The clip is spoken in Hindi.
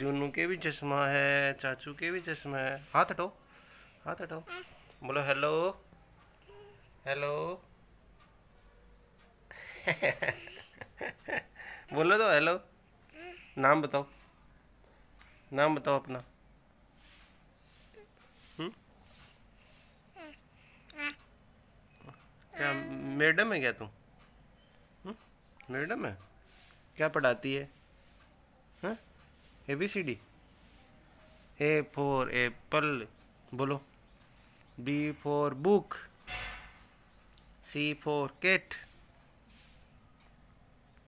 जूनू के भी चश्मा है चाचू के भी चश्मा है हाथ हटो हाथ हटो बोलो हेलो हेलो बोलो तो हेलो नाम बताओ नाम बताओ अपना हम्म? क्या मैडम है क्या तू हम्म? मैडम है क्या पढ़ाती है हाँ A B C D A for apple बोलो B for book C for cat